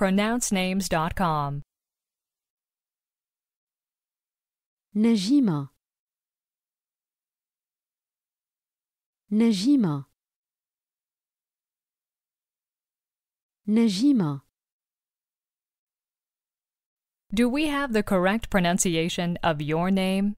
pronouncenames.com. Najima Najima Najima Do we have the correct pronunciation of your name?